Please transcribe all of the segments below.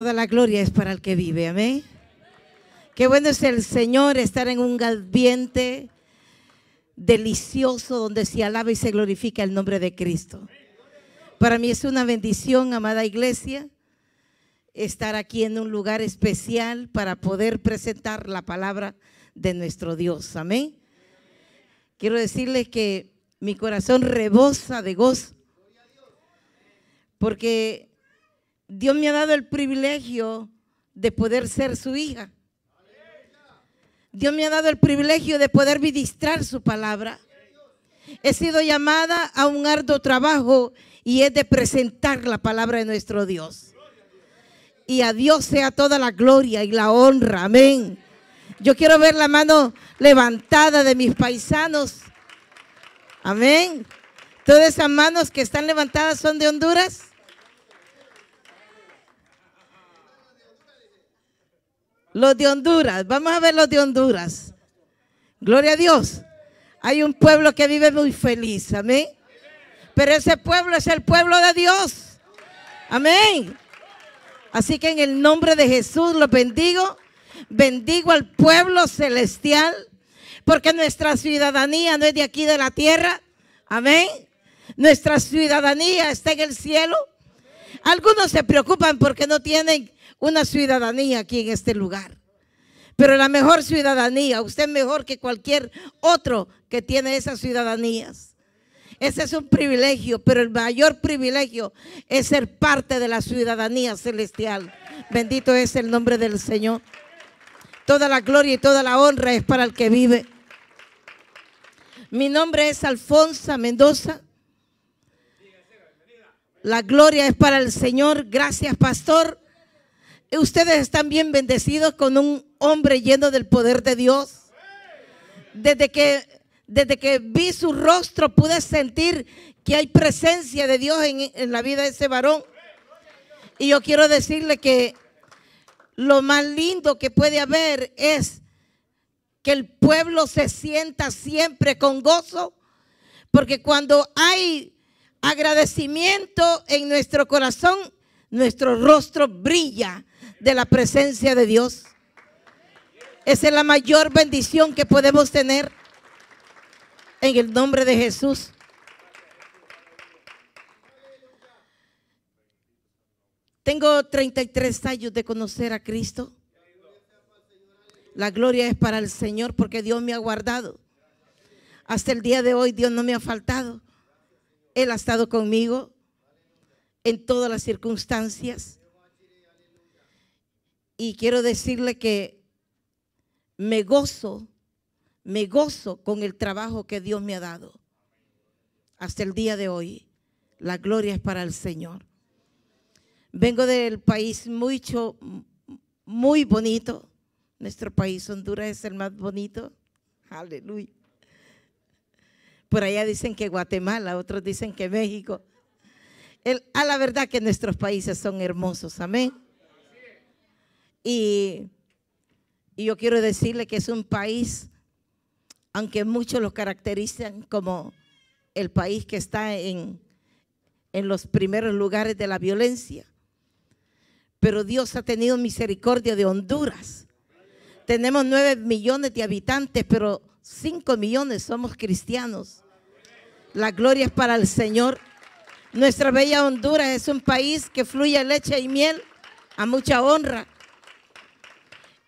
Toda la gloria es para el que vive, amén. Qué bueno es el Señor estar en un ambiente delicioso donde se alaba y se glorifica el nombre de Cristo. Para mí es una bendición, amada iglesia, estar aquí en un lugar especial para poder presentar la palabra de nuestro Dios, amén. Quiero decirles que mi corazón rebosa de gozo porque Dios me ha dado el privilegio de poder ser su hija. Dios me ha dado el privilegio de poder ministrar su palabra. He sido llamada a un arduo trabajo y es de presentar la palabra de nuestro Dios. Y a Dios sea toda la gloria y la honra. Amén. Yo quiero ver la mano levantada de mis paisanos. Amén. Todas esas manos que están levantadas son de Honduras. Los de Honduras, vamos a ver los de Honduras. Gloria a Dios. Hay un pueblo que vive muy feliz, amén. Pero ese pueblo es el pueblo de Dios. Amén. Así que en el nombre de Jesús los bendigo. Bendigo al pueblo celestial, porque nuestra ciudadanía no es de aquí de la tierra. Amén. Nuestra ciudadanía está en el cielo. Algunos se preocupan porque no tienen una ciudadanía aquí en este lugar. Pero la mejor ciudadanía, usted mejor que cualquier otro que tiene esas ciudadanías. Ese es un privilegio, pero el mayor privilegio es ser parte de la ciudadanía celestial. Bendito es el nombre del Señor. Toda la gloria y toda la honra es para el que vive. Mi nombre es Alfonso Mendoza. La gloria es para el Señor. Gracias, pastor. Ustedes están bien bendecidos con un hombre lleno del poder de Dios. Desde que, desde que vi su rostro pude sentir que hay presencia de Dios en, en la vida de ese varón. Y yo quiero decirle que lo más lindo que puede haber es que el pueblo se sienta siempre con gozo, porque cuando hay agradecimiento en nuestro corazón, nuestro rostro brilla de la presencia de Dios. Esa es la mayor bendición que podemos tener en el nombre de Jesús. Tengo 33 años de conocer a Cristo. La gloria es para el Señor porque Dios me ha guardado. Hasta el día de hoy Dios no me ha faltado. Él ha estado conmigo en todas las circunstancias. Y quiero decirle que me gozo, me gozo con el trabajo que Dios me ha dado. Hasta el día de hoy, la gloria es para el Señor. Vengo del país mucho, muy bonito. Nuestro país, Honduras, es el más bonito. Aleluya. Por allá dicen que Guatemala, otros dicen que México. a la verdad que nuestros países son hermosos, amén. Y, y yo quiero decirle que es un país, aunque muchos lo caracterizan como el país que está en, en los primeros lugares de la violencia. Pero Dios ha tenido misericordia de Honduras. Tenemos nueve millones de habitantes, pero cinco millones somos cristianos. La gloria es para el Señor. Nuestra bella Honduras es un país que fluye leche y miel a mucha honra.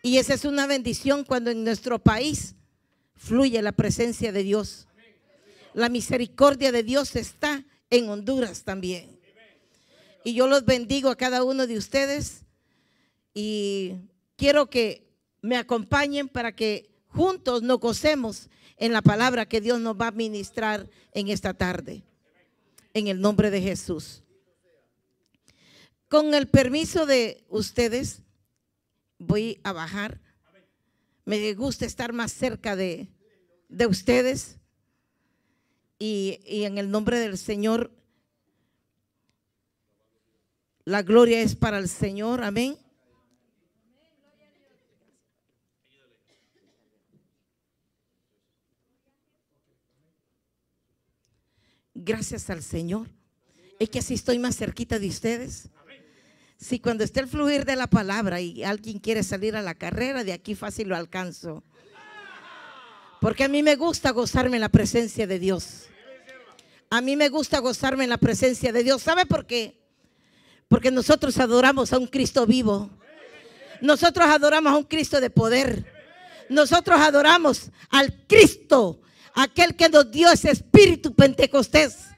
Y esa es una bendición cuando en nuestro país fluye la presencia de Dios. La misericordia de Dios está en Honduras también. Y yo los bendigo a cada uno de ustedes y quiero que me acompañen para que juntos nos gocemos en la palabra que Dios nos va a ministrar en esta tarde. En el nombre de Jesús. Con el permiso de ustedes, voy a bajar. Me gusta estar más cerca de, de ustedes. Y, y en el nombre del Señor, la gloria es para el Señor. Amén. Gracias al Señor. Es que así estoy más cerquita de ustedes. Si cuando esté el fluir de la palabra y alguien quiere salir a la carrera, de aquí fácil lo alcanzo. Porque a mí me gusta gozarme en la presencia de Dios. A mí me gusta gozarme en la presencia de Dios. ¿Sabe por qué? Porque nosotros adoramos a un Cristo vivo. Nosotros adoramos a un Cristo de poder. Nosotros adoramos al Cristo, aquel que nos dio ese espíritu pentecostés.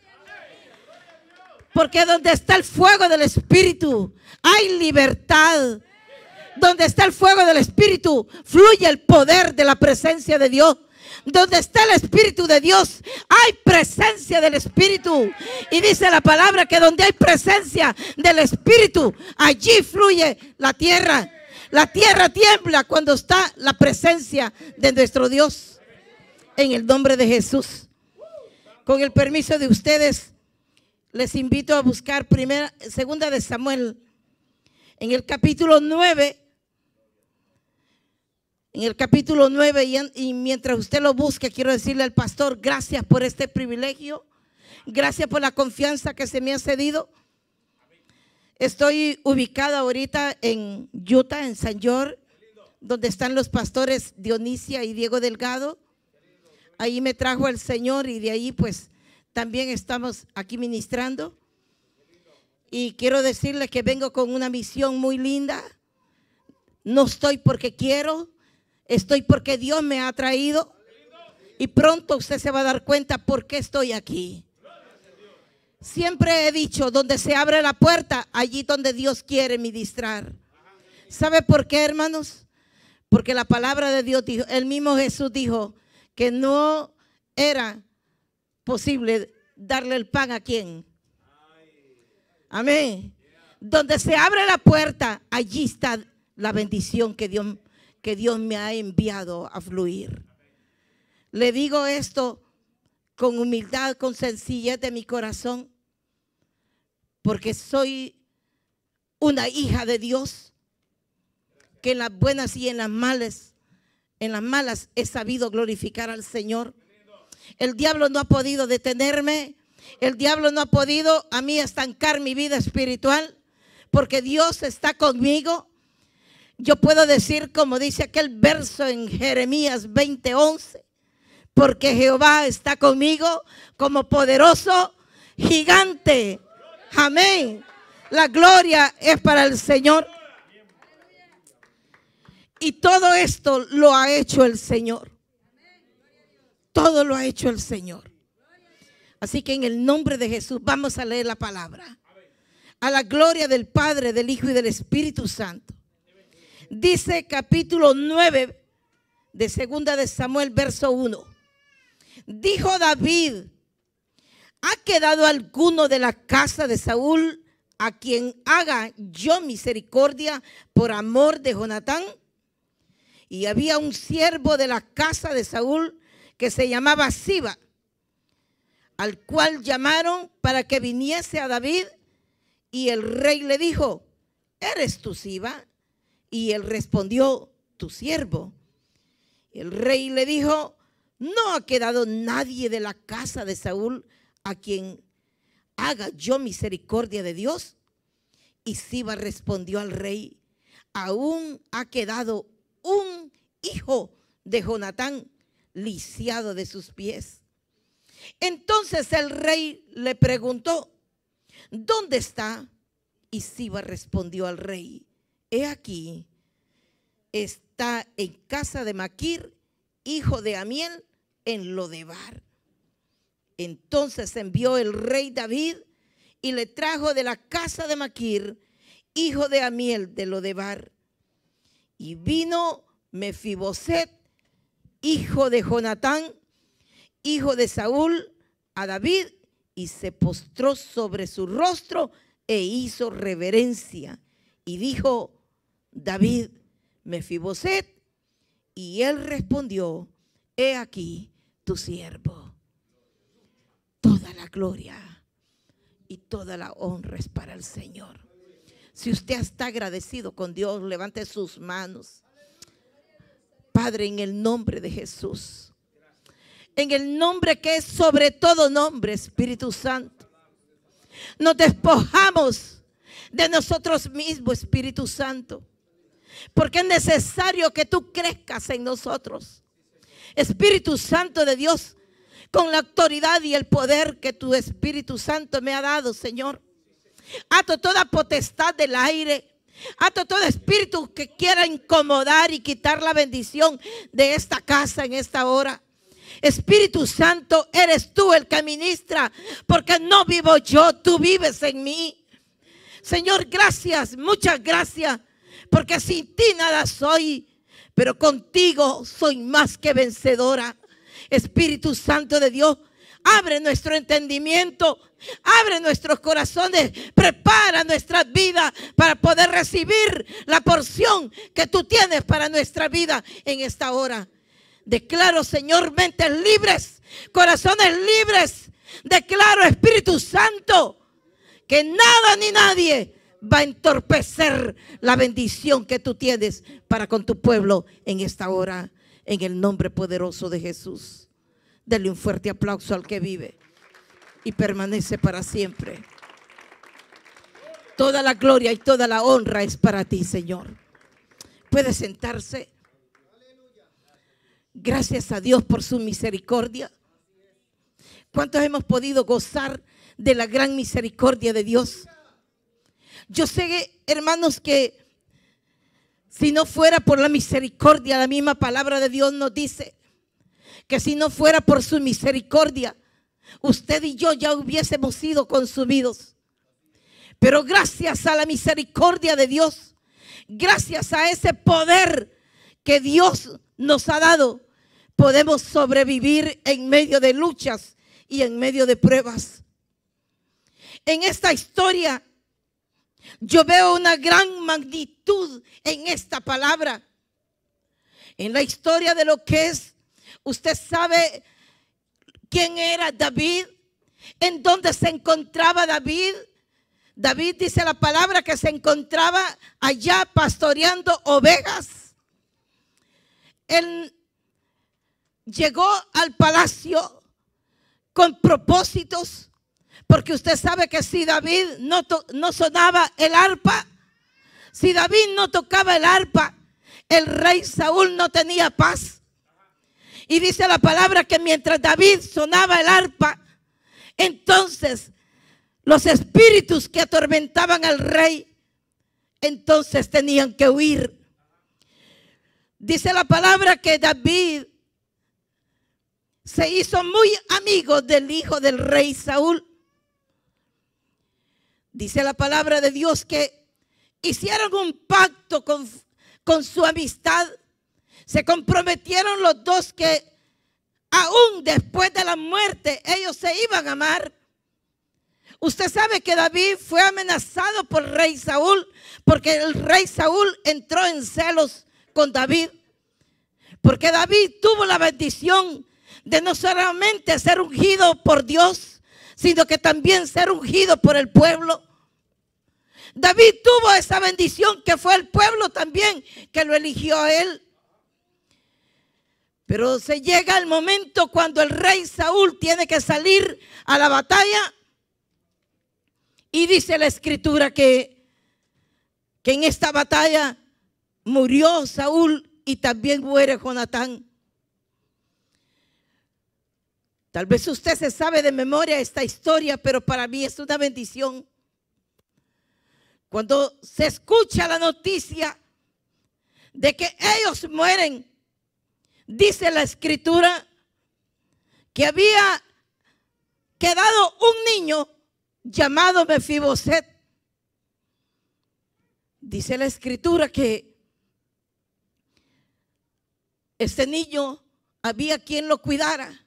Porque donde está el fuego del Espíritu, hay libertad. Donde está el fuego del Espíritu, fluye el poder de la presencia de Dios. Donde está el Espíritu de Dios, hay presencia del Espíritu. Y dice la palabra que donde hay presencia del Espíritu, allí fluye la tierra. La tierra tiembla cuando está la presencia de nuestro Dios. En el nombre de Jesús. Con el permiso de ustedes, les invito a buscar primera, segunda de Samuel, en el capítulo 9, en el capítulo 9, y, mientras usted lo busque, quiero decirle al pastor, gracias por este privilegio, gracias por la confianza que se me ha cedido. Estoy ubicada ahorita en Utah, en San George, donde están los pastores Dionisia y Diego Delgado. Ahí me trajo el Señor y de ahí pues también estamos aquí ministrando. Y quiero decirles que vengo con una misión muy linda. No estoy porque quiero, estoy porque Dios me ha traído. Y pronto usted se va a dar cuenta por qué estoy aquí. Siempre he dicho, donde se abre la puerta, allí donde Dios quiere ministrar. ¿Sabe por qué, hermanos? Porque la palabra de Dios dijo, el mismo Jesús dijo que no era posible darle el pan a quién. Amén. Donde se abre la puerta, allí está la bendición que Dios, que Dios me ha enviado a fluir. Le digo esto con humildad, con sencillez de mi corazón, porque soy una hija de Dios, que en las buenas y en las malas, en las malas he sabido glorificar al Señor. El diablo no ha podido detenerme. El diablo no ha podido a mí estancar mi vida espiritual porque Dios está conmigo. Yo puedo decir, como dice aquel verso en Jeremías 20:11, porque Jehová está conmigo como poderoso gigante. Amén. La gloria es para el Señor. Y todo esto lo ha hecho el Señor. Todo lo ha hecho el Señor. Así que en el nombre de Jesús vamos a leer la palabra. A la gloria del Padre, del Hijo y del Espíritu Santo. Dice capítulo 9 de segunda de Samuel, verso 1. Dijo David, ¿ha quedado alguno de la casa de Saúl a quien haga yo misericordia por amor de Jonatán? Y había un siervo de la casa de Saúl que se llamaba Siba, al cual llamaron para que viniese a David, y el rey le dijo, ¿eres tú Siba? Y él respondió, tu siervo. El rey le dijo, no ha quedado nadie de la casa de Saúl a quien haga yo misericordia de Dios. Y Siba respondió al rey, aún ha quedado un hijo de Jonatán, lisiado de sus pies. Entonces el rey le preguntó, ¿dónde está? Y Siba respondió al rey, he aquí, está en casa de Maquir, hijo de Amiel, en Lodebar. Entonces envió el rey David y le trajo de la casa de Maquir, hijo de Amiel de Lodebar. Y vino Mefiboset, hijo de Jonatán, hijo de Saúl, a David, y se postró sobre su rostro e hizo reverencia. Y dijo David, me Mefiboset, y él respondió, he aquí tu siervo. Toda la gloria y toda la honra es para el Señor. Si usted está agradecido con Dios, levante sus manos Padre, en el nombre de Jesús. En el nombre que es sobre todo nombre, Espíritu Santo. Nos despojamos de nosotros mismos, Espíritu Santo. Porque es necesario que tú crezcas en nosotros. Espíritu Santo de Dios, con la autoridad y el poder que tu Espíritu Santo me ha dado, Señor. Ato toda potestad del aire, Ato todo espíritu que quiera incomodar y quitar la bendición de esta casa en esta hora. Espíritu Santo, eres tú el que ministra, porque no vivo yo, tú vives en mí. Señor, gracias, muchas gracias, porque sin ti nada soy, pero contigo soy más que vencedora. Espíritu Santo de Dios, Abre nuestro entendimiento, abre nuestros corazones, prepara nuestras vidas para poder recibir la porción que tú tienes para nuestra vida en esta hora. Declaro, Señor, mentes libres, corazones libres. Declaro, Espíritu Santo, que nada ni nadie va a entorpecer la bendición que tú tienes para con tu pueblo en esta hora, en el nombre poderoso de Jesús. Dele un fuerte aplauso al que vive y permanece para siempre. Toda la gloria y toda la honra es para ti, Señor. Puede sentarse. Gracias a Dios por su misericordia. ¿Cuántos hemos podido gozar de la gran misericordia de Dios? Yo sé, hermanos, que si no fuera por la misericordia, la misma palabra de Dios nos dice que si no fuera por su misericordia, usted y yo ya hubiésemos sido consumidos. Pero gracias a la misericordia de Dios, gracias a ese poder que Dios nos ha dado, podemos sobrevivir en medio de luchas y en medio de pruebas. En esta historia yo veo una gran magnitud en esta palabra. En la historia de lo que es Usted sabe quién era David, en dónde se encontraba David. David dice la palabra que se encontraba allá pastoreando ovejas. Él llegó al palacio con propósitos, porque usted sabe que si David no, no sonaba el arpa, si David no tocaba el arpa, el rey Saúl no tenía paz. Y dice la palabra que mientras David sonaba el arpa, entonces los espíritus que atormentaban al rey, entonces tenían que huir. Dice la palabra que David se hizo muy amigo del hijo del rey Saúl. Dice la palabra de Dios que hicieron un pacto con, con su amistad se comprometieron los dos que aún después de la muerte ellos se iban a amar. Usted sabe que David fue amenazado por el rey Saúl porque el rey Saúl entró en celos con David. Porque David tuvo la bendición de no solamente ser ungido por Dios, sino que también ser ungido por el pueblo. David tuvo esa bendición que fue el pueblo también que lo eligió a él. Pero se llega el momento cuando el rey Saúl tiene que salir a la batalla y dice la escritura que, que en esta batalla murió Saúl y también muere Jonatán. Tal vez usted se sabe de memoria esta historia, pero para mí es una bendición. Cuando se escucha la noticia de que ellos mueren, dice la escritura que había quedado un niño llamado Mefiboset. Dice la escritura que este niño había quien lo cuidara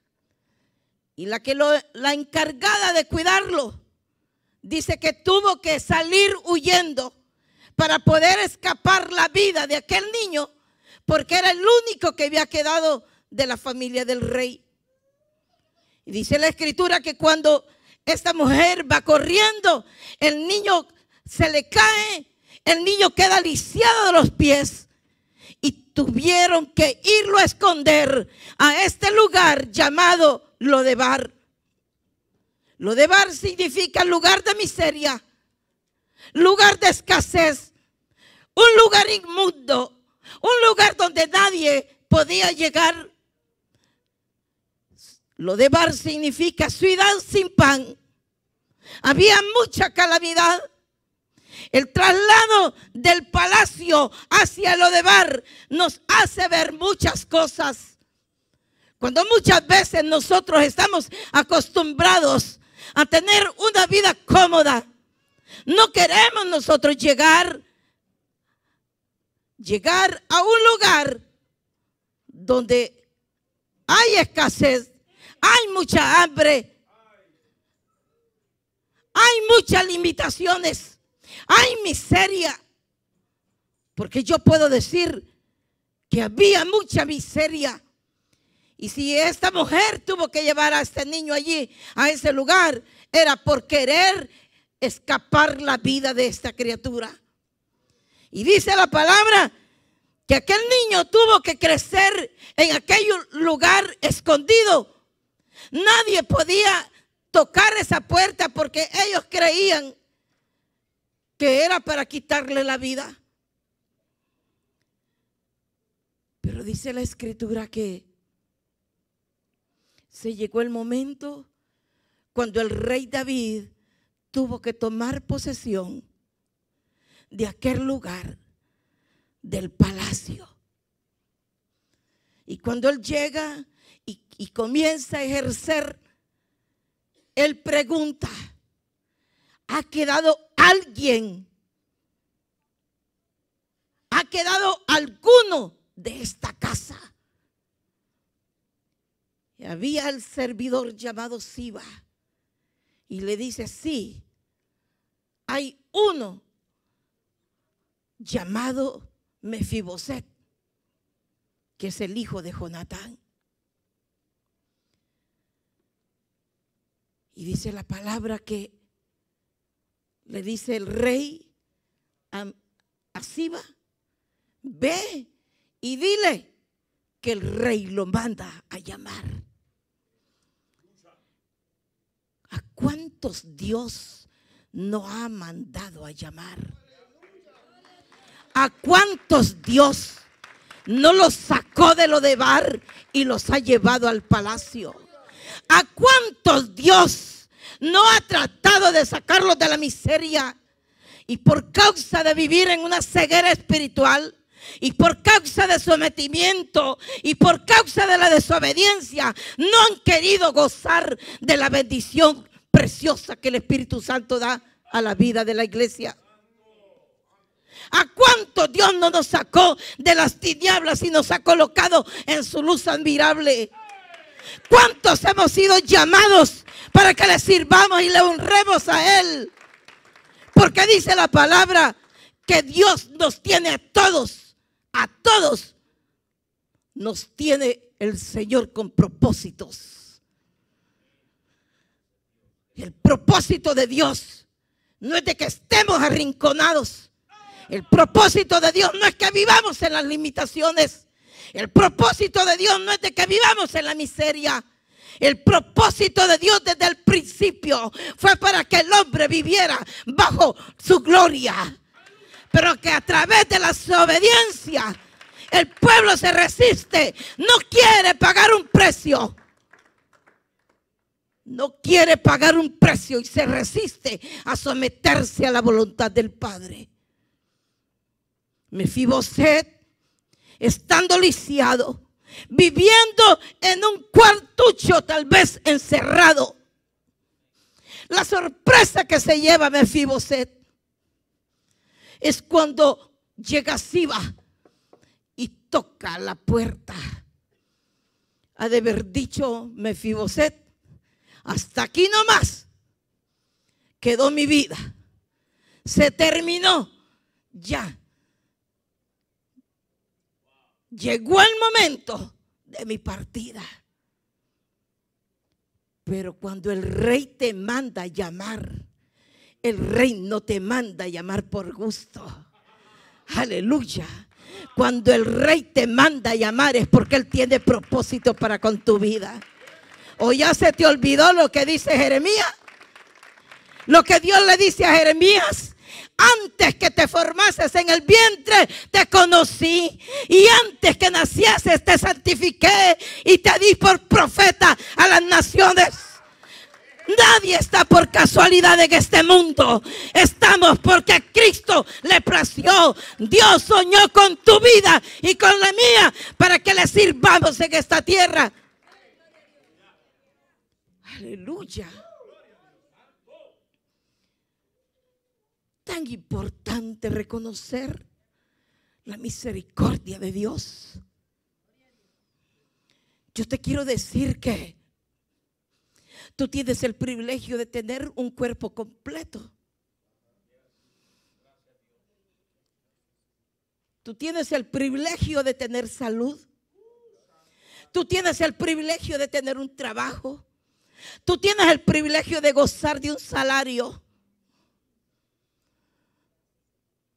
y la que lo, la encargada de cuidarlo dice que tuvo que salir huyendo para poder escapar la vida de aquel niño porque era el único que había quedado de la familia del rey. Y dice la escritura que cuando esta mujer va corriendo, el niño se le cae, el niño queda lisiado de los pies y tuvieron que irlo a esconder a este lugar llamado Lodebar. Lodebar significa lugar de miseria, lugar de escasez, un lugar inmundo, un lugar donde nadie podía llegar. Lo de Bar significa ciudad sin pan. Había mucha calamidad. El traslado del palacio hacia lo de Bar nos hace ver muchas cosas. Cuando muchas veces nosotros estamos acostumbrados a tener una vida cómoda, no queremos nosotros llegar llegar a un lugar donde hay escasez, hay mucha hambre, hay muchas limitaciones, hay miseria. Porque yo puedo decir que había mucha miseria. Y si esta mujer tuvo que llevar a este niño allí, a ese lugar, era por querer escapar la vida de esta criatura. Y dice la palabra que aquel niño tuvo que crecer en aquel lugar escondido. Nadie podía tocar esa puerta porque ellos creían que era para quitarle la vida. Pero dice la escritura que se llegó el momento cuando el rey David tuvo que tomar posesión de aquel lugar, del palacio. Y cuando él llega y, comienza a ejercer, él pregunta, ¿ha quedado alguien? ¿Ha quedado alguno de esta casa? Y había el servidor llamado Siba y le dice, sí, hay uno llamado Mefiboset, que es el hijo de Jonatán. Y dice la palabra que le dice el rey a, Siba, ve y dile que el rey lo manda a llamar. ¿A cuántos Dios no ha mandado a llamar? ¿A cuántos Dios no los sacó de lo de Bar y los ha llevado al palacio? ¿A cuántos Dios no ha tratado de sacarlos de la miseria? Y por causa de vivir en una ceguera espiritual, y por causa de sometimiento y por causa de la desobediencia no han querido gozar de la bendición preciosa que el Espíritu Santo da a la vida de la iglesia. ¿A cuánto Dios no nos sacó de las tinieblas y nos ha colocado en su luz admirable? ¿Cuántos hemos sido llamados para que le sirvamos y le honremos a Él? Porque dice la palabra que Dios nos tiene a todos, a todos. Nos tiene el Señor con propósitos. El propósito de Dios no es de que estemos arrinconados, el propósito de Dios no es que vivamos en las limitaciones. El propósito de Dios no es de que vivamos en la miseria. El propósito de Dios desde el principio fue para que el hombre viviera bajo su gloria. Pero que a través de la obediencia el pueblo se resiste. No quiere pagar un precio. No quiere pagar un precio y se resiste a someterse a la voluntad del Padre. Mefiboset, estando lisiado, viviendo en un cuartucho tal vez encerrado. La sorpresa que se lleva Mefiboset es cuando llega Siba y toca la puerta. Ha de haber dicho Mefiboset, hasta aquí nomás quedó mi vida. Se terminó ya llegó el momento de mi partida. Pero cuando el rey te manda a llamar, el rey no te manda a llamar por gusto. Aleluya. Cuando el rey te manda a llamar es porque él tiene propósito para con tu vida. O ya se te olvidó lo que dice Jeremías. Lo que Dios le dice a Jeremías. Antes que te formases en el vientre, te conocí. Y antes que nacieses, te santifiqué y te di por profeta a las naciones. Nadie está por casualidad en este mundo. Estamos porque Cristo le plació. Dios soñó con tu vida y con la mía para que le sirvamos en esta tierra. Aleluya. tan importante reconocer la misericordia de Dios. Yo te quiero decir que tú tienes el privilegio de tener un cuerpo completo. Tú tienes el privilegio de tener salud. Tú tienes el privilegio de tener un trabajo. Tú tienes el privilegio de gozar de un salario.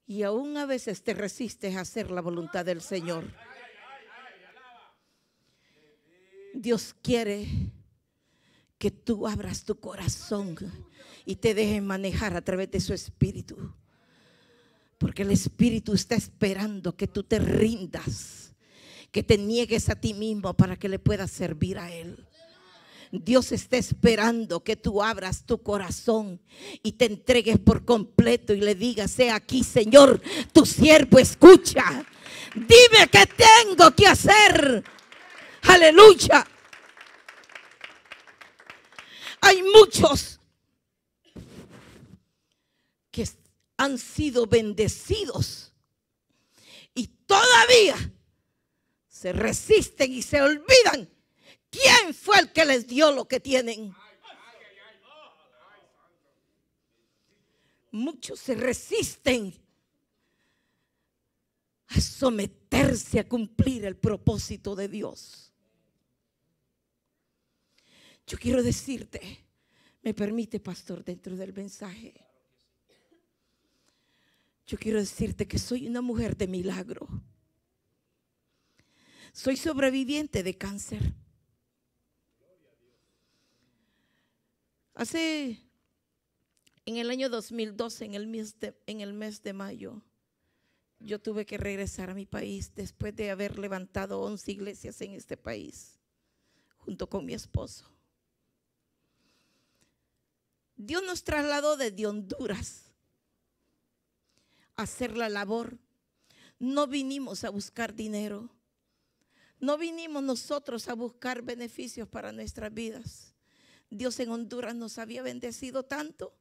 Y aún a veces te resistes a hacer la voluntad del Señor. Dios quiere que tú abras tu corazón y te dejes manejar a través de su espíritu. Porque el espíritu está esperando que tú te rindas, que te niegues a ti mismo para que le puedas servir a él. Dios está esperando que tú abras tu corazón y te entregues por completo y le digas, sea aquí, Señor, tu siervo escucha. Dime qué tengo que hacer. Aleluya. Hay muchos que han sido bendecidos y todavía se resisten y se olvidan ¿Quién fue el que les dio lo que tienen? Muchos se resisten a someterse a cumplir el propósito de Dios. Yo quiero decirte, me permite, pastor, dentro del mensaje. Yo quiero decirte que soy una mujer de milagro. Soy sobreviviente de cáncer. Hace en el año 2012, en el mes de, mayo, yo tuve que regresar a mi país después de haber levantado 11 iglesias en este país, junto con mi esposo. Dios nos trasladó desde Honduras a hacer la labor. No vinimos a buscar dinero. No vinimos nosotros a buscar beneficios para nuestras vidas. Dios en Honduras nos había bendecido tanto.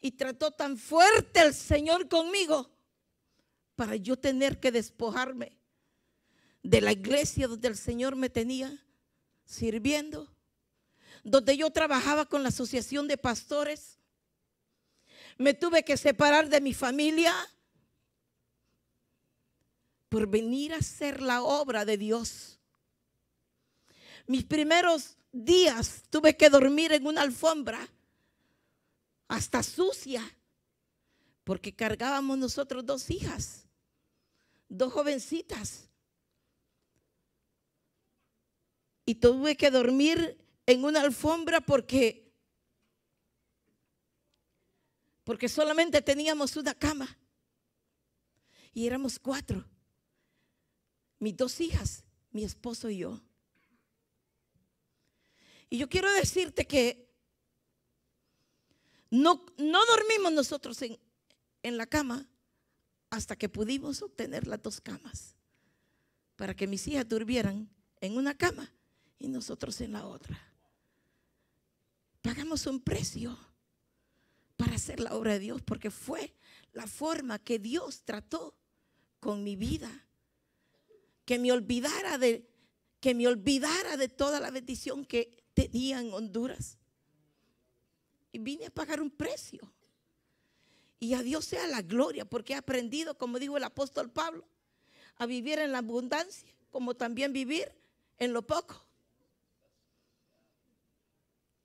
Y trató tan fuerte el Señor conmigo para yo tener que despojarme de la iglesia donde el Señor me tenía sirviendo, donde yo trabajaba con la asociación de pastores. Me tuve que separar de mi familia por venir a hacer la obra de Dios. Mis primeros días tuve que dormir en una alfombra, hasta sucia, porque cargábamos nosotros dos hijas, dos jovencitas. Y tuve que dormir en una alfombra porque porque solamente teníamos una cama. Y éramos cuatro. Mis dos hijas, mi esposo y yo. Y yo quiero decirte que no, no dormimos nosotros en, en la cama hasta que pudimos obtener las dos camas para que mis hijas durmieran en una cama y nosotros en la otra. Pagamos un precio para hacer la obra de Dios porque fue la forma que Dios trató con mi vida. Que me olvidara de que me olvidara de toda la bendición que Día en Honduras. Y vine a pagar un precio. Y a Dios sea la gloria, porque he aprendido, como dijo el apóstol Pablo, a vivir en la abundancia, como también vivir en lo poco.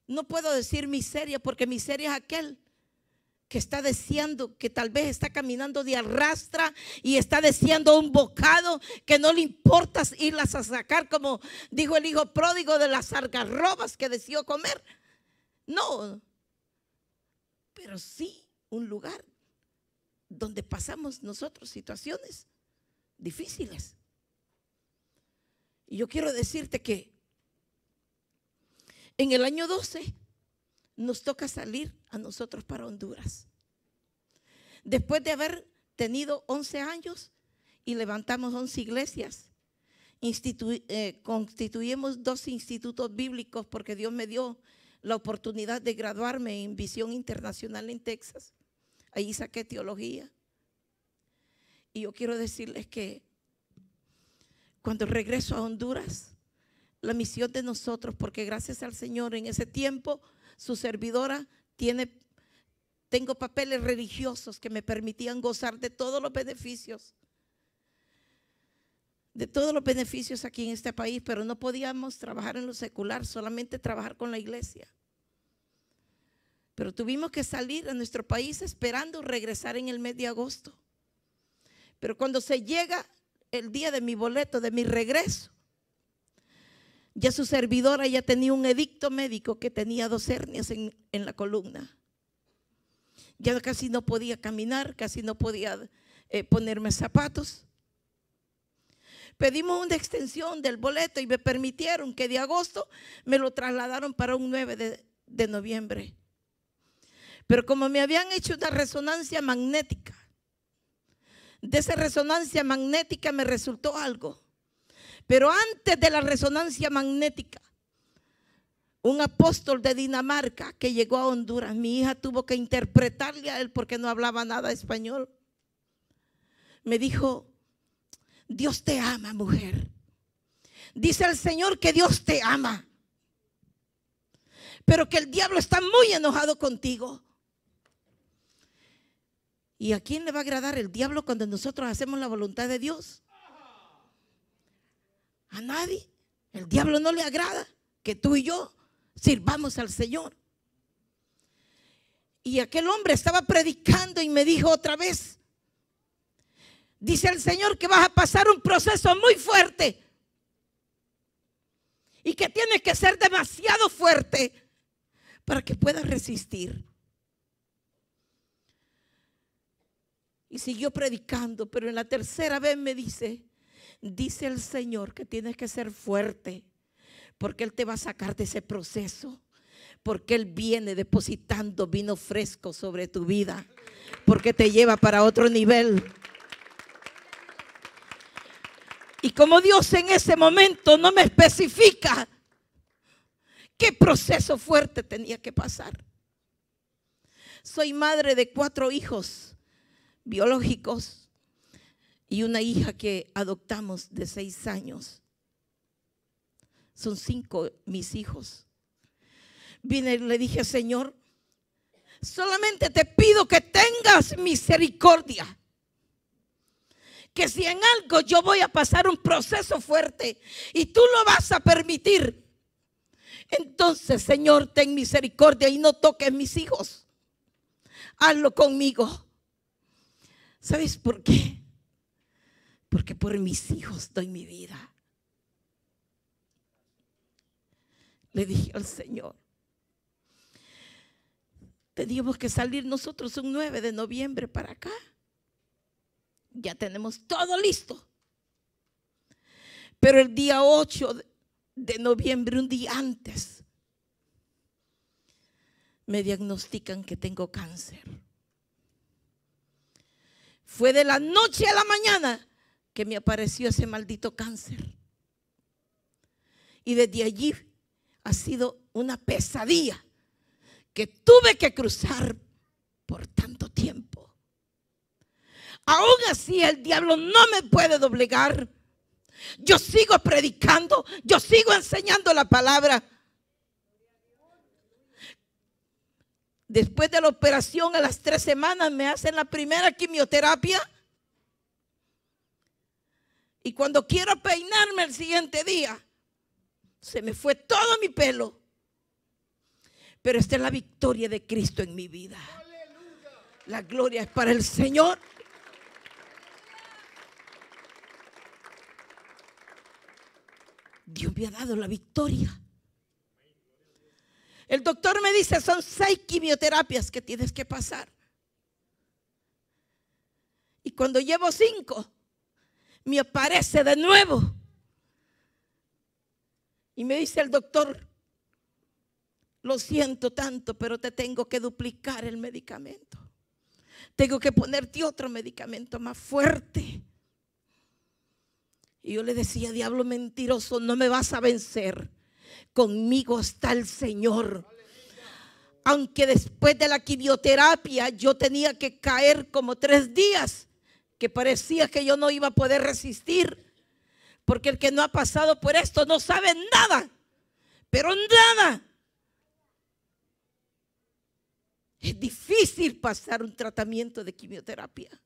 No puedo decir miseria, porque miseria es aquel que está deseando, que tal vez está caminando de arrastra y está deseando un bocado que no le importa irlas a sacar, como dijo el hijo pródigo de las argarrobas que deseó comer. No, pero sí un lugar donde pasamos nosotros situaciones difíciles. Y yo quiero decirte que en el año 12 nos toca salir a nosotros para Honduras. Después de haber tenido 11 años y levantamos 11 iglesias, eh, constituimos dos institutos bíblicos porque Dios me dio la oportunidad de graduarme en visión internacional en Texas. Ahí saqué teología. Y yo quiero decirles que cuando regreso a Honduras, la misión de nosotros, porque gracias al Señor en ese tiempo, su servidora tengo papeles religiosos que me permitían gozar de todos los beneficios, de todos los beneficios aquí en este país, pero no podíamos trabajar en lo secular, solamente trabajar con la iglesia. Pero tuvimos que salir a nuestro país esperando regresar en el mes de agosto. Pero cuando se llega el día de mi boleto, de mi regreso, ya su servidora ya tenía un edicto médico que tenía dos hernias en, la columna. Ya casi no podía caminar, casi no podía eh, ponerme zapatos. Pedimos una extensión del boleto y me permitieron que de agosto me lo trasladaron para un 9 de noviembre. Pero como me habían hecho una resonancia magnética, de esa resonancia magnética me resultó algo. Pero antes de la resonancia magnética, un apóstol de Dinamarca que llegó a Honduras, mi hija tuvo que interpretarle a él porque no hablaba nada español. Me dijo, Dios te ama, mujer. Dice el Señor que Dios te ama. Pero que el diablo está muy enojado contigo. ¿Y a quién le va a agradar el diablo cuando nosotros hacemos la voluntad de Dios? A nadie. El diablo no le agrada que tú y yo sirvamos al Señor. Y aquel hombre estaba predicando y me dijo otra vez, dice el Señor que vas a pasar un proceso muy fuerte y que tienes que ser demasiado fuerte para que puedas resistir. Y siguió predicando, pero en la tercera vez me dice, dice el Señor que tienes que ser fuerte, porque Él te va a sacar de ese proceso, porque Él viene depositando vino fresco sobre tu vida, porque te lleva para otro nivel. Y como Dios en ese momento no me especifica qué proceso fuerte tenía que pasar. Soy madre de cuatro hijos biológicos y una hija que adoptamos de seis años. Son cinco mis hijos. Vine y le dije, Señor, solamente te pido que tengas misericordia. Que si en algo yo voy a pasar un proceso fuerte y tú lo vas a permitir, entonces Señor, ten misericordia y no toques mis hijos. Hazlo conmigo. ¿Sabes por qué? porque por mis hijos doy mi vida. Le dije al Señor, teníamos que salir nosotros un 9 de noviembre para acá. Ya tenemos todo listo. Pero el día 8 de noviembre, un día antes, me diagnostican que tengo cáncer. Fue de la noche a la mañana que me apareció ese maldito cáncer. Y desde allí ha sido una pesadilla que tuve que cruzar por tanto tiempo. Aún así el diablo no me puede doblegar. Yo sigo predicando, yo sigo enseñando la palabra. Después de la operación, a las tres semanas me hacen la primera quimioterapia y cuando quiero peinarme el siguiente día, se me fue todo mi pelo. Pero esta es la victoria de Cristo en mi vida. La gloria es para el Señor. Dios me ha dado la victoria. El doctor me dice, son seis quimioterapias que tienes que pasar. Y cuando llevo cinco, me aparece de nuevo. Y me dice el doctor, lo siento tanto, pero te tengo que duplicar el medicamento. Tengo que ponerte otro medicamento más fuerte. Y yo le decía, diablo mentiroso, no me vas a vencer. Conmigo está el Señor. Aunque después de la quimioterapia yo tenía que caer como tres días que parecía que yo no iba a poder resistir. Porque el que no ha pasado por esto no sabe nada, pero nada. Es difícil pasar un tratamiento de quimioterapia.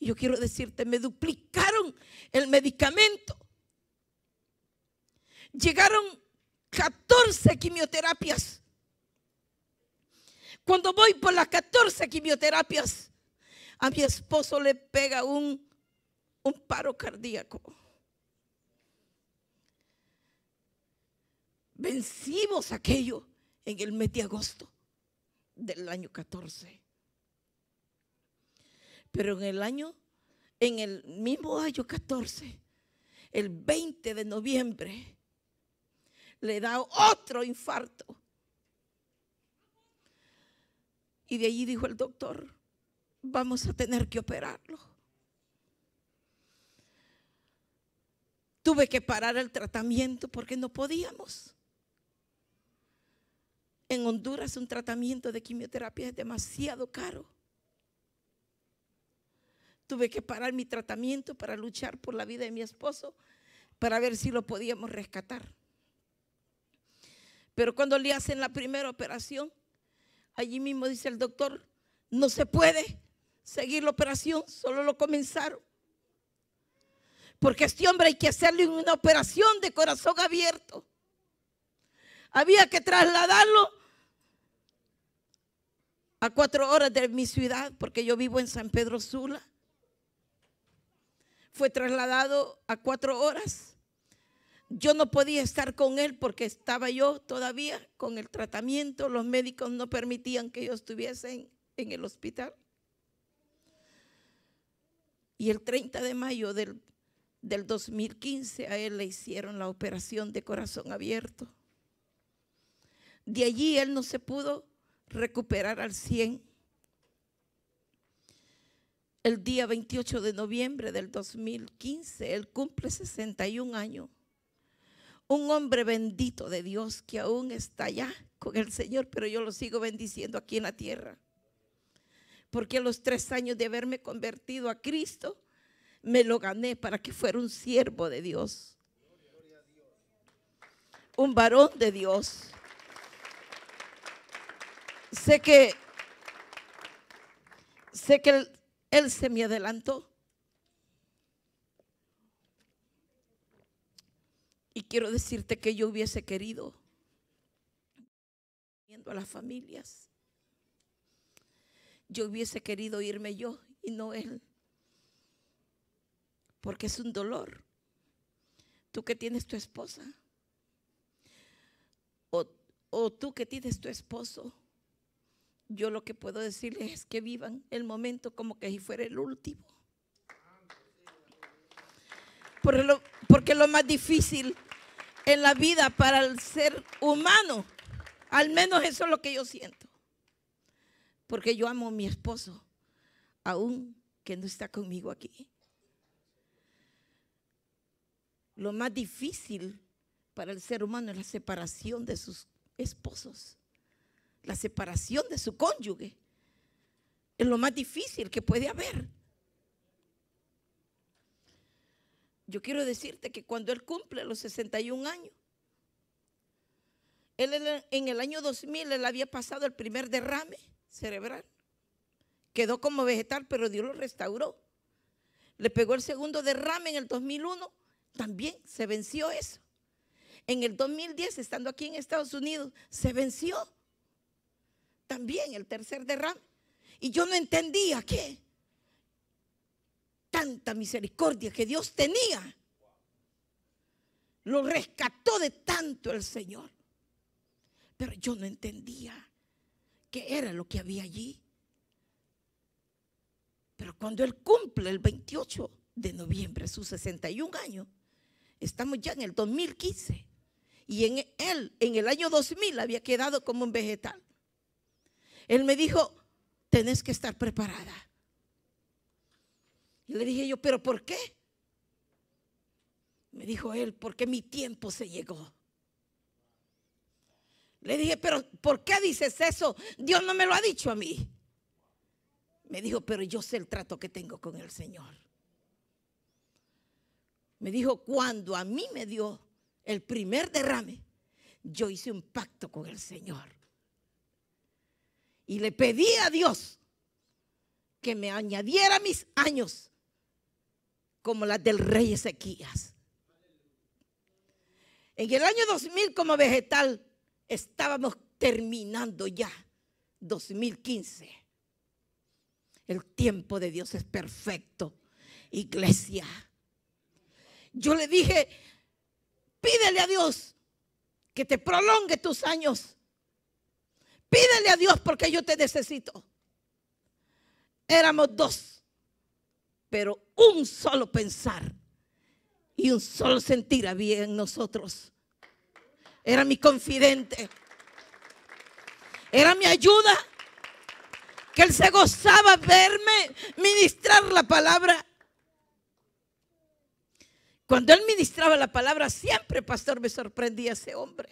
yo quiero decirte, me duplicaron el medicamento. Llegaron 14 quimioterapias cuando voy por las 14 quimioterapias, a mi esposo le pega un, paro cardíaco. Vencimos aquello en el mes de agosto del año 14. Pero en el año, en el mismo año 14, el 20 de noviembre, le da otro infarto Y de allí dijo el doctor, vamos a tener que operarlo. Tuve que parar el tratamiento porque no podíamos. En Honduras un tratamiento de quimioterapia es demasiado caro. Tuve que parar mi tratamiento para luchar por la vida de mi esposo, para ver si lo podíamos rescatar. Pero cuando le hacen la primera operación, Allí mismo dice el doctor, no se puede seguir la operación, solo lo comenzaron. Porque este hombre hay que hacerle una operación de corazón abierto. Había que trasladarlo a cuatro horas de mi ciudad, porque yo vivo en San Pedro Sula. Fue trasladado a cuatro horas yo no podía estar con él porque estaba yo todavía con el tratamiento, los médicos no permitían que yo estuviese en, el hospital. Y el 30 de mayo del, del 2015 a él le hicieron la operación de corazón abierto. De allí él no se pudo recuperar al 100. El día 28 de noviembre del 2015 él cumple 61 años un hombre bendito de Dios que aún está allá con el Señor, pero yo lo sigo bendiciendo aquí en la tierra. Porque a los tres años de haberme convertido a Cristo, me lo gané para que fuera un siervo de Dios. Un varón de Dios. Sé que, sé que él se me adelantó Y quiero decirte que yo hubiese querido, viendo a las familias, yo hubiese querido irme yo y no él. Porque es un dolor. Tú que tienes tu esposa. O, o tú que tienes tu esposo. Yo lo que puedo decirles es que vivan el momento como que si fuera el último. Por lo, porque lo más difícil en la vida para el ser humano, al menos eso es lo que yo siento. Porque yo amo a mi esposo, aún que no está conmigo aquí. Lo más difícil para el ser humano es la separación de sus esposos, la separación de su cónyuge. Es lo más difícil que puede haber. Yo quiero decirte que cuando él cumple los 61 años, él en el año 2000 le había pasado el primer derrame cerebral. Quedó como vegetal, pero Dios lo restauró. Le pegó el segundo derrame en el 2001, también se venció eso. En el 2010, estando aquí en Estados Unidos, se venció también el tercer derrame. Y yo no entendía qué tanta misericordia que Dios tenía. Lo rescató de tanto el Señor. Pero yo no entendía qué era lo que había allí. Pero cuando Él cumple el 28 de noviembre, sus 61 años, estamos ya en el 2015. Y en Él, en el año 2000, había quedado como un vegetal. Él me dijo, tenés que estar preparada. Yo le dije yo, ¿pero por qué? Me dijo él, porque mi tiempo se llegó. Le dije, pero ¿por qué dices eso? Dios no me lo ha dicho a mí. Me dijo, pero yo sé el trato que tengo con el Señor. Me dijo, cuando a mí me dio el primer derrame, yo hice un pacto con el Señor. Y le pedí a Dios que me añadiera mis años como las del rey Ezequías. En el año 2000 como vegetal estábamos terminando ya 2015. El tiempo de Dios es perfecto, iglesia. Yo le dije, pídele a Dios que te prolongue tus años. Pídele a Dios porque yo te necesito. Éramos dos pero un solo pensar y un solo sentir había en nosotros. Era mi confidente. Era mi ayuda. Que Él se gozaba verme ministrar la palabra. Cuando Él ministraba la palabra, siempre, pastor, me sorprendía ese hombre.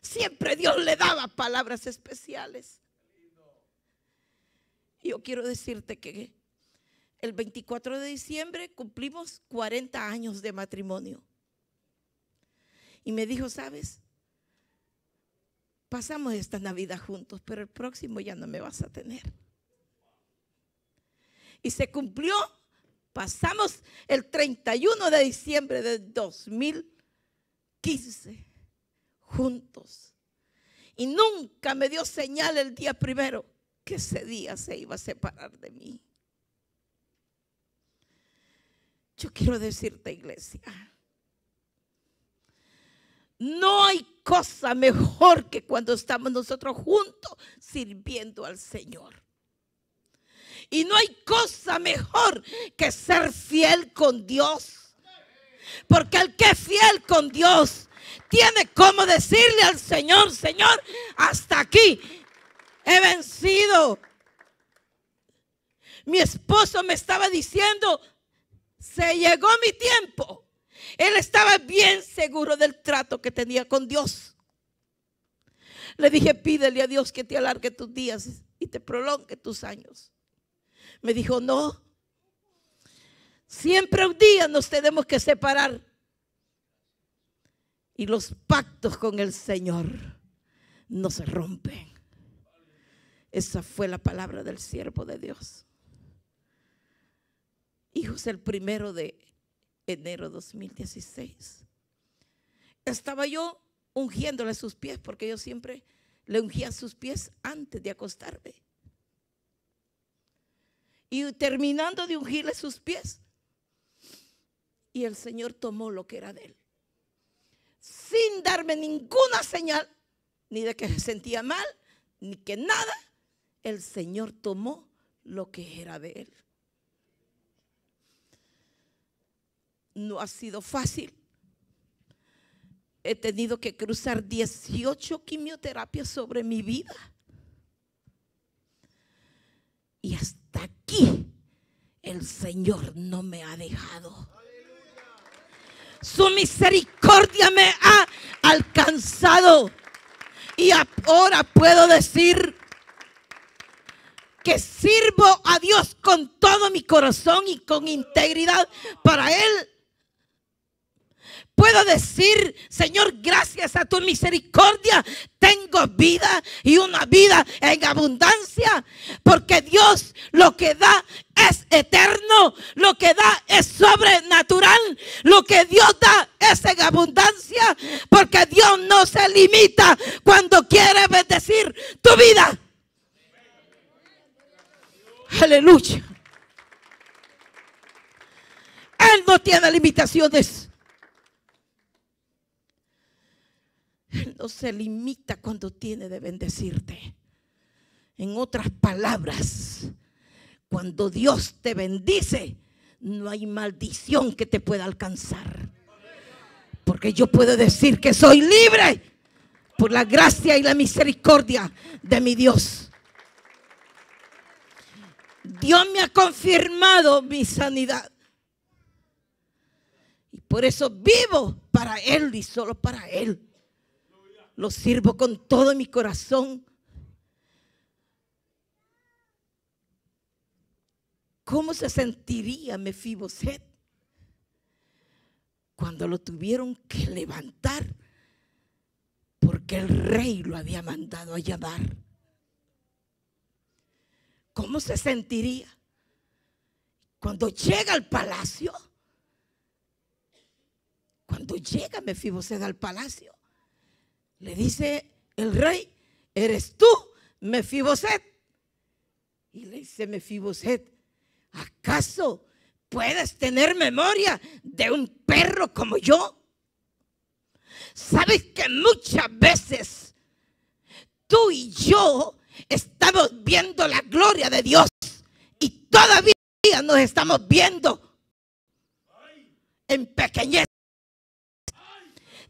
Siempre Dios le daba palabras especiales. Yo quiero decirte que el 24 de diciembre cumplimos 40 años de matrimonio. Y me dijo, ¿sabes? Pasamos esta Navidad juntos, pero el próximo ya no me vas a tener. Y se cumplió, pasamos el 31 de diciembre de 2015 juntos. Y nunca me dio señal el día primero que ese día se iba a separar de mí. Yo quiero decirte, iglesia, no hay cosa mejor que cuando estamos nosotros juntos sirviendo al Señor. Y no hay cosa mejor que ser fiel con Dios. Porque el que es fiel con Dios tiene como decirle al Señor, Señor, hasta aquí he vencido. Mi esposo me estaba diciendo, se llegó mi tiempo. Él estaba bien seguro del trato que tenía con Dios. Le dije, pídele a Dios que te alargue tus días y te prolongue tus años. Me dijo, no. Siempre un día nos tenemos que separar. Y los pactos con el Señor no se rompen. Esa fue la palabra del siervo de Dios hijos el primero de enero 2016. Estaba yo ungiéndole sus pies porque yo siempre le ungía sus pies antes de acostarme. Y terminando de ungirle sus pies, y el Señor tomó lo que era de él, sin darme ninguna señal, ni de que se sentía mal, ni que nada, el Señor tomó lo que era de él. no ha sido fácil. He tenido que cruzar 18 quimioterapias sobre mi vida. Y hasta aquí el Señor no me ha dejado. Su misericordia me ha alcanzado. Y ahora puedo decir que sirvo a Dios con todo mi corazón y con integridad. Para Él Puedo decir, Señor, gracias a tu misericordia, tengo vida y una vida en abundancia. Porque Dios lo que da es eterno, lo que da es sobrenatural, lo que Dios da es en abundancia. Porque Dios no se limita cuando quiere bendecir tu vida. Aleluya. Él no tiene limitaciones. se limita cuando tiene de bendecirte. En otras palabras, cuando Dios te bendice, no hay maldición que te pueda alcanzar. Porque yo puedo decir que soy libre por la gracia y la misericordia de mi Dios. Dios me ha confirmado mi sanidad. Y por eso vivo para Él y solo para Él. Lo sirvo con todo mi corazón. ¿Cómo se sentiría Mefiboset cuando lo tuvieron que levantar porque el rey lo había mandado a llamar? ¿Cómo se sentiría cuando llega al palacio? Cuando llega Mefiboset al palacio, le dice el rey, ¿eres tú, Mefiboset? Y le dice Mefiboset, ¿acaso puedes tener memoria de un perro como yo? Sabes que muchas veces tú y yo estamos viendo la gloria de Dios y todavía nos estamos viendo en pequeñez,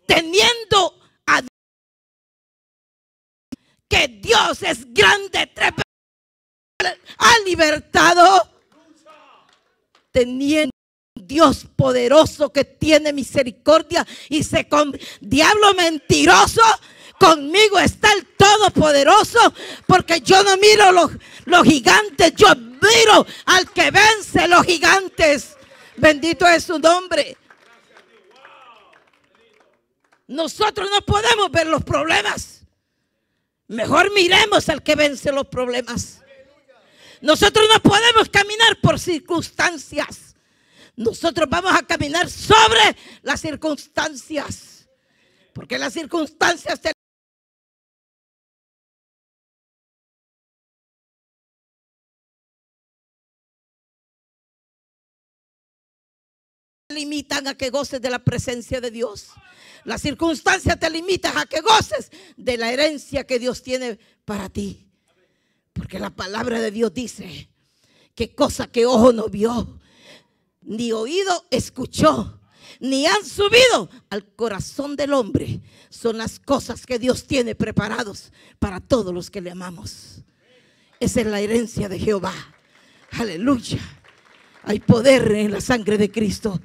teniendo que Dios es grande, tres ha libertado teniendo un Dios poderoso que tiene misericordia y se con diablo mentiroso conmigo está el todopoderoso porque yo no miro los, los gigantes yo miro al que vence los gigantes bendito es su nombre nosotros no podemos ver los problemas Mejor miremos al que vence los problemas. Nosotros no podemos caminar por circunstancias. Nosotros vamos a caminar sobre las circunstancias. Porque las circunstancias limitan a que goces de la presencia de Dios. la circunstancia te limita a que goces de la herencia que Dios tiene para ti. Porque la palabra de Dios dice que cosa que ojo no vio, ni oído escuchó, ni han subido al corazón del hombre, son las cosas que Dios tiene preparados para todos los que le amamos. Esa es la herencia de Jehová. Aleluya. Hay poder en la sangre de Cristo.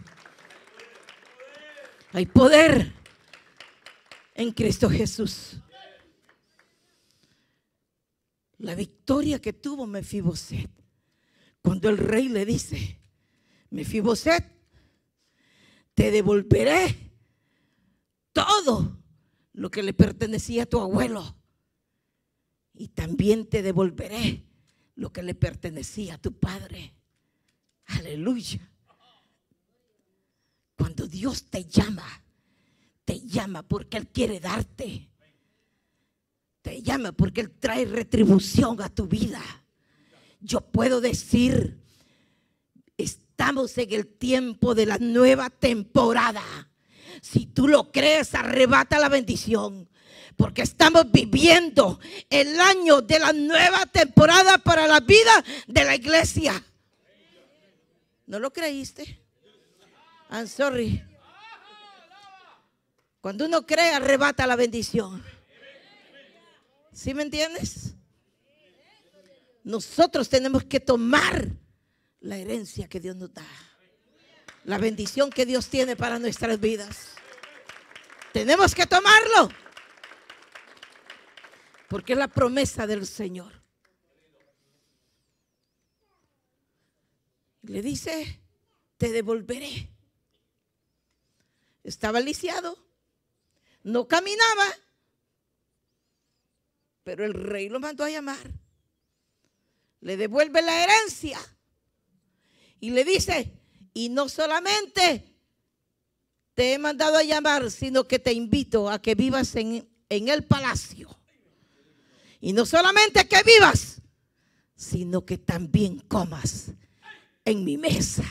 Hay poder en Cristo Jesús. La victoria que tuvo Mefiboset cuando el rey le dice, Mefiboset, te devolveré todo lo que le pertenecía a tu abuelo y también te devolveré lo que le pertenecía a tu padre. Aleluya. Dios te llama, te llama porque Él quiere darte. Te llama porque Él trae retribución a tu vida. Yo puedo decir, estamos en el tiempo de la nueva temporada. Si tú lo crees, arrebata la bendición. Porque estamos viviendo el año de la nueva temporada para la vida de la iglesia. ¿No lo creíste? I'm sorry. Cuando uno cree, arrebata la bendición. ¿Sí me entiendes? Nosotros tenemos que tomar la herencia que Dios nos da. La bendición que Dios tiene para nuestras vidas. Tenemos que tomarlo. Porque es la promesa del Señor. Le dice, te devolveré estaba lisiado, no caminaba, pero el rey lo mandó a llamar. Le devuelve la herencia y le dice, y no solamente te he mandado a llamar, sino que te invito a que vivas en, en el palacio. Y no solamente que vivas, sino que también comas en mi mesa.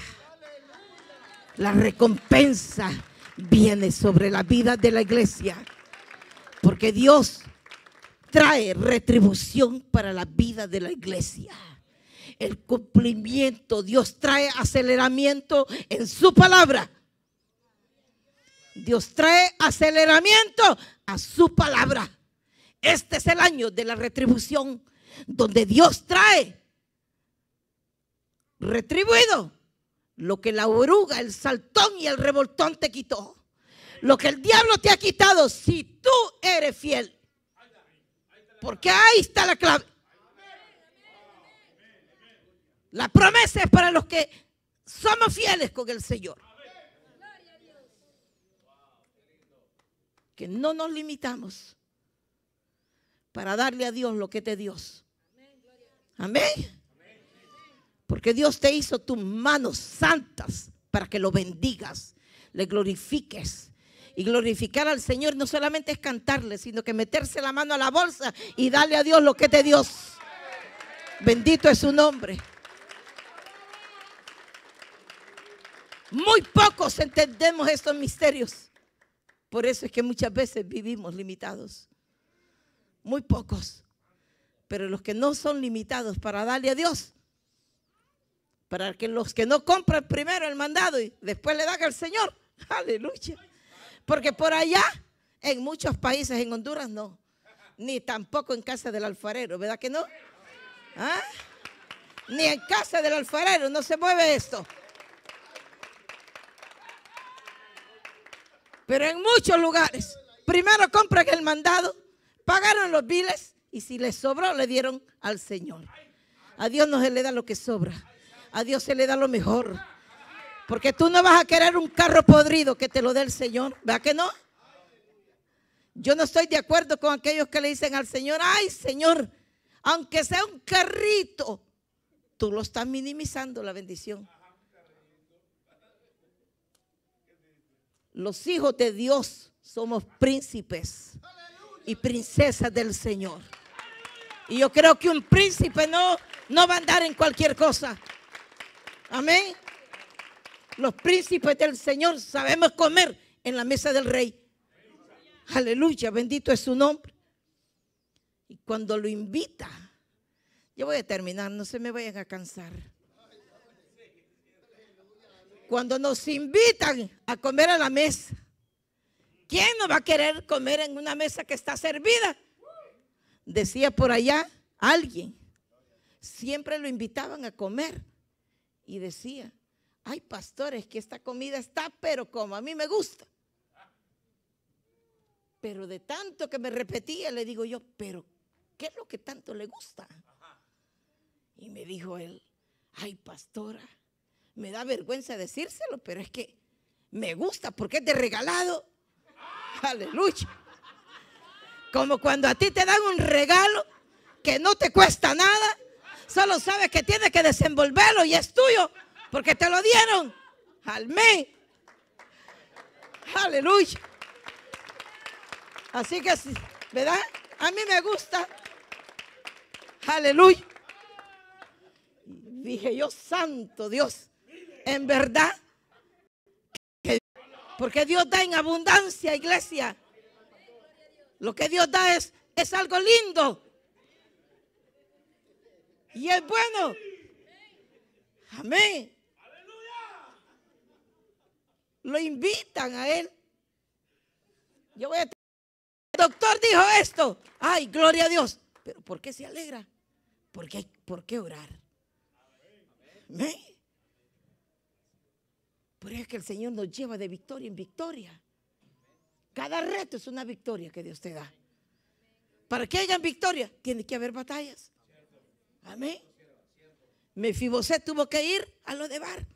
La recompensa viene sobre la vida de la iglesia. Porque Dios trae retribución para la vida de la iglesia. El cumplimiento, Dios trae aceleramiento en su palabra. Dios trae aceleramiento a su palabra. Este es el año de la retribución, donde Dios trae retribuido lo que la oruga, el saltón y el revoltón te quitó. Lo que el diablo te ha quitado, si tú eres fiel. Porque ahí está la clave. La promesa es para los que somos fieles con el Señor. Que no nos limitamos para darle a Dios lo que te dio Amén. Porque Dios te hizo tus manos santas para que lo bendigas, le glorifiques. Y glorificar al Señor no solamente es cantarle, sino que meterse la mano a la bolsa y darle a Dios lo que te de Dios. Bendito es su nombre. Muy pocos entendemos estos misterios. Por eso es que muchas veces vivimos limitados. Muy pocos. Pero los que no son limitados para darle a Dios, para que los que no compran primero el mandado y después le dan al Señor. Aleluya. Porque por allá, en muchos países, en Honduras no. Ni tampoco en casa del alfarero, ¿verdad que no? ¿Ah? Ni en casa del alfarero no se mueve esto. Pero en muchos lugares, primero compran el mandado, pagaron los biles y si les sobró, le dieron al Señor. A Dios no se le da lo que sobra. A Dios se le da lo mejor. Porque tú no vas a querer un carro podrido que te lo dé el Señor. ¿Verdad que no? Yo no estoy de acuerdo con aquellos que le dicen al Señor, ay Señor, aunque sea un carrito, tú lo estás minimizando la bendición. Los hijos de Dios somos príncipes y princesas del Señor. Y yo creo que un príncipe no, no va a andar en cualquier cosa. Amén. Los príncipes del Señor sabemos comer en la mesa del rey. Aleluya, bendito es su nombre. Y cuando lo invita, yo voy a terminar, no se me vayan a cansar. Cuando nos invitan a comer a la mesa, ¿quién no va a querer comer en una mesa que está servida? Decía por allá alguien. Siempre lo invitaban a comer y decía, ay pastores, que esta comida está, pero como a mí me gusta. Pero de tanto que me repetía, le digo yo, pero ¿qué es lo que tanto le gusta? Y me dijo él, ay pastora, me da vergüenza decírselo, pero es que me gusta porque es de regalado. Aleluya. Como cuando a ti te dan un regalo que no te cuesta nada Solo sabes que tienes que desenvolverlo y es tuyo porque te lo dieron. Amén. Aleluya. Así que, ¿verdad? A mí me gusta. Aleluya. Dije yo, santo Dios, en verdad, porque Dios da en abundancia, iglesia. Lo que Dios da es, es algo lindo. Y es bueno. Amén. Lo invitan a él. Yo voy a... El doctor dijo esto. Ay, gloria a Dios. Pero ¿por qué se alegra? Porque hay por qué orar. Amén. Por eso es que el Señor nos lleva de victoria en victoria. Cada reto es una victoria que Dios te da. Para que haya victoria, tiene que haber batallas. Amén. Mefiboset tuvo que ir a lo bar,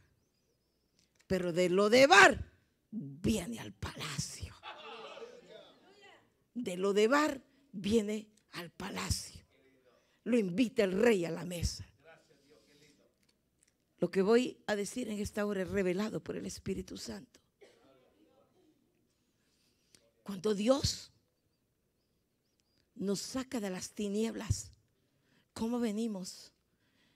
Pero de lo bar viene al palacio. De lo bar viene al palacio. Lo invita el rey a la mesa. Lo que voy a decir en esta hora es revelado por el Espíritu Santo. Cuando Dios nos saca de las tinieblas ¿Cómo venimos?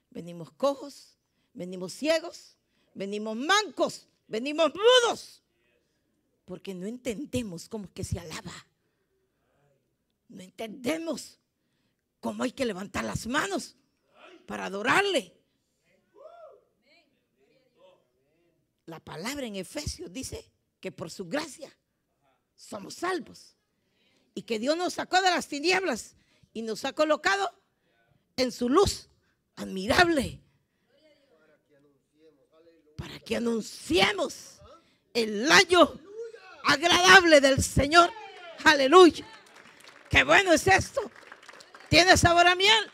Venimos cojos, venimos ciegos, venimos mancos, venimos mudos. Porque no entendemos cómo es que se alaba. No entendemos cómo hay que levantar las manos para adorarle. La palabra en Efesios dice que por su gracia somos salvos. Y que Dios nos sacó de las tinieblas y nos ha colocado en su luz admirable. Para que anunciemos el año agradable del Señor. Aleluya. Qué bueno es esto. Tiene sabor a miel.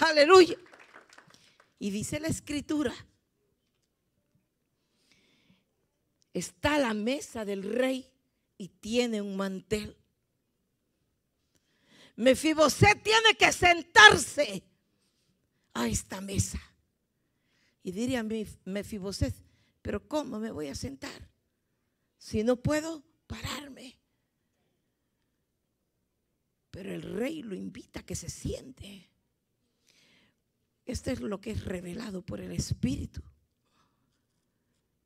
Aleluya. Y dice la escritura. Está la mesa del rey y tiene un mantel. Mefiboset tiene que sentarse a esta mesa. Y diría Mefiboset, pero ¿cómo me voy a sentar? Si no puedo pararme. Pero el rey lo invita a que se siente. Esto es lo que es revelado por el Espíritu.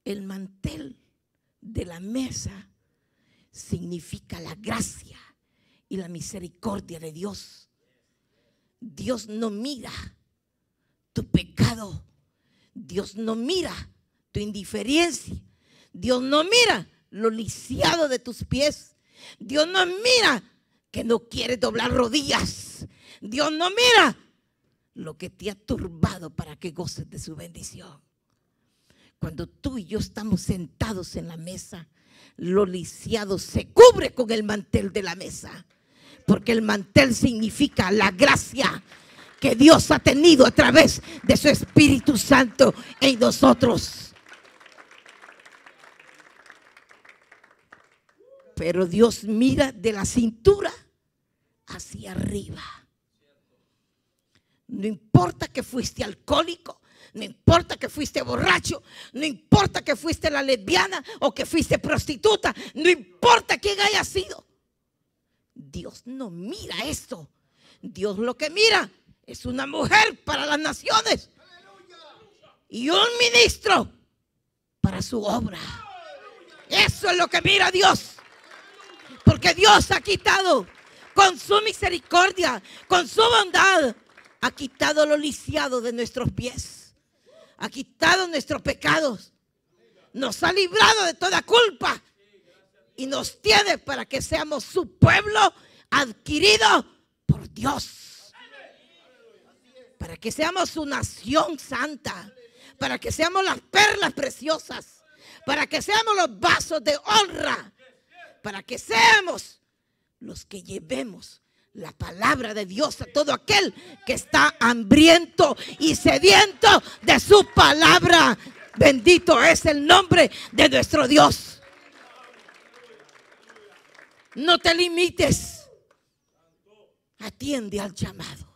El mantel de la mesa significa la gracia y la misericordia de Dios. Dios no mira tu pecado. Dios no mira tu indiferencia. Dios no mira lo lisiado de tus pies. Dios no mira que no quieres doblar rodillas. Dios no mira lo que te ha turbado para que goces de su bendición. Cuando tú y yo estamos sentados en la mesa, lo lisiado se cubre con el mantel de la mesa porque el mantel significa la gracia que Dios ha tenido a través de su Espíritu Santo en nosotros. Pero Dios mira de la cintura hacia arriba. No importa que fuiste alcohólico, no importa que fuiste borracho, no importa que fuiste la lesbiana o que fuiste prostituta, no importa quién haya sido. Dios no mira esto. Dios lo que mira es una mujer para las naciones y un ministro para su obra. Eso es lo que mira Dios. Porque Dios ha quitado con su misericordia, con su bondad, ha quitado lo lisiado de nuestros pies. Ha quitado nuestros pecados. Nos ha librado de toda culpa y nos tiene para que seamos su pueblo adquirido por Dios. Para que seamos su nación santa. Para que seamos las perlas preciosas. Para que seamos los vasos de honra. Para que seamos los que llevemos la palabra de Dios a todo aquel que está hambriento y sediento de su palabra. Bendito es el nombre de nuestro Dios. No te limites. Atiende al llamado.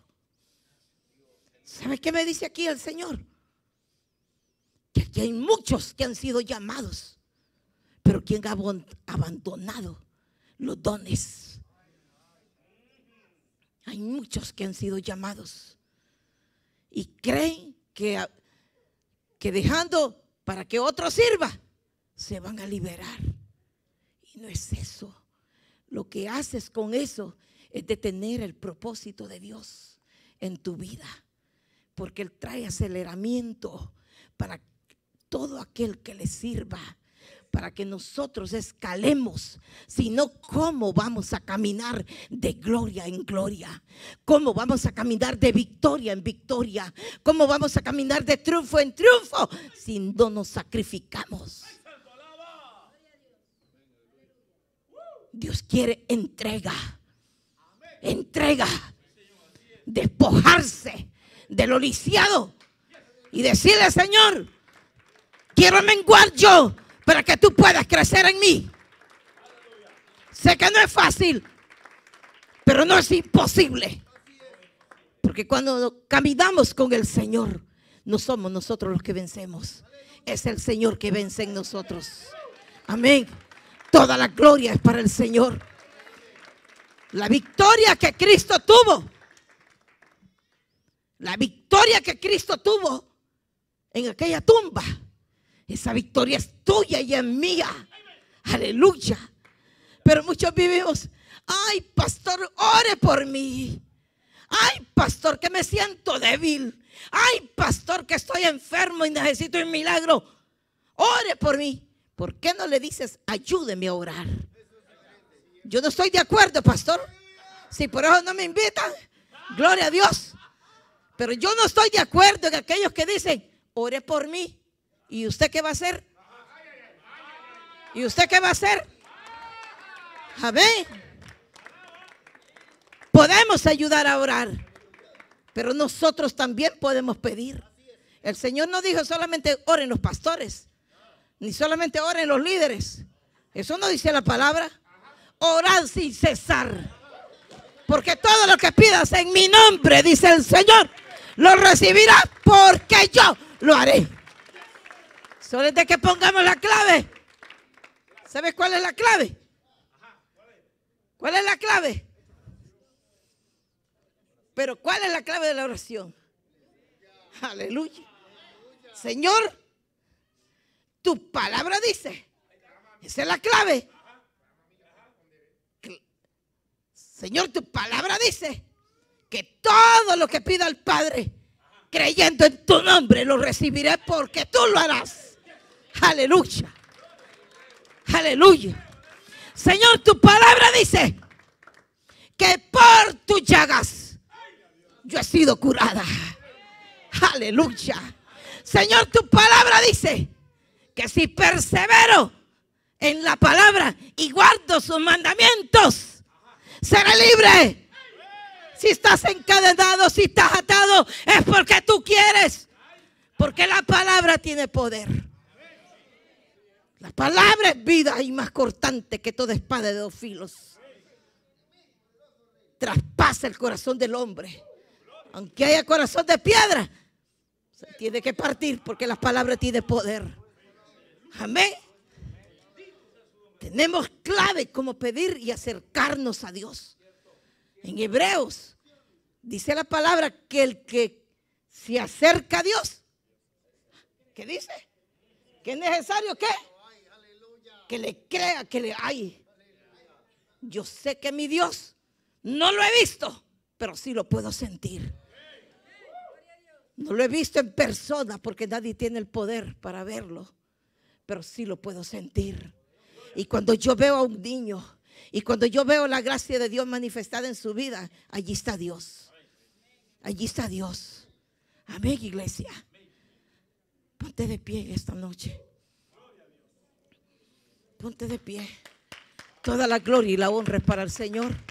¿Sabes qué me dice aquí el Señor? Que aquí hay muchos que han sido llamados, pero quien ha abandonado los dones. Hay muchos que han sido llamados y creen que, que dejando para que otro sirva, se van a liberar. Y no es eso lo que haces con eso es detener el propósito de Dios en tu vida, porque Él trae aceleramiento para todo aquel que le sirva para que nosotros escalemos, sino cómo vamos a caminar de gloria en gloria, cómo vamos a caminar de victoria en victoria, cómo vamos a caminar de triunfo en triunfo, si no nos sacrificamos. Dios quiere entrega. Entrega. Despojarse de lo lisiado. Y decirle, Señor, quiero menguar yo para que tú puedas crecer en mí. Sé que no es fácil, pero no es imposible. Porque cuando caminamos con el Señor, no somos nosotros los que vencemos. Es el Señor que vence en nosotros. Amén. Toda la gloria es para el Señor. La victoria que Cristo tuvo. La victoria que Cristo tuvo en aquella tumba. Esa victoria es tuya y es mía. Aleluya. Pero muchos vivimos, ay pastor, ore por mí. Ay pastor, que me siento débil. Ay pastor, que estoy enfermo y necesito un milagro. Ore por mí. ¿Por qué no le dices, ayúdeme a orar? Yo no estoy de acuerdo, pastor. Si por eso no me invitan, gloria a Dios. Pero yo no estoy de acuerdo en aquellos que dicen, ore por mí. ¿Y usted qué va a hacer? ¿Y usted qué va a hacer? ver, Podemos ayudar a orar, pero nosotros también podemos pedir. El Señor no dijo solamente oren los pastores, ni solamente oren los líderes. Eso no dice la palabra. Orad sin cesar. Porque todo lo que pidas en mi nombre, dice el Señor, lo recibirás porque yo lo haré. Solo de que pongamos la clave. ¿Sabes cuál es la clave? ¿Cuál es la clave? Pero ¿cuál es la clave de la oración? Aleluya. Señor, tu palabra dice. Esa es la clave. Señor, tu palabra dice que todo lo que pida al Padre, creyendo en tu nombre, lo recibiré porque tú lo harás. Aleluya. Aleluya. Señor, tu palabra dice que por tus llagas yo he sido curada. Aleluya. Señor, tu palabra dice que si persevero en la palabra y guardo sus mandamientos, seré libre. Si estás encadenado, si estás atado, es porque tú quieres. Porque la palabra tiene poder. La palabra es vida y más cortante que toda espada de dos filos. Traspasa el corazón del hombre. Aunque haya corazón de piedra, se tiene que partir porque la palabra tiene poder. Amén. Tenemos clave como pedir y acercarnos a Dios. En Hebreos dice la palabra que el que se acerca a Dios, ¿qué dice? ¿Que es necesario qué? Que le crea, que le hay. Yo sé que mi Dios no lo he visto, pero sí lo puedo sentir. No lo he visto en persona porque nadie tiene el poder para verlo pero sí lo puedo sentir. Y cuando yo veo a un niño y cuando yo veo la gracia de Dios manifestada en su vida, allí está Dios. Allí está Dios. Amén, iglesia. Ponte de pie esta noche. Ponte de pie. Toda la gloria y la honra es para el Señor.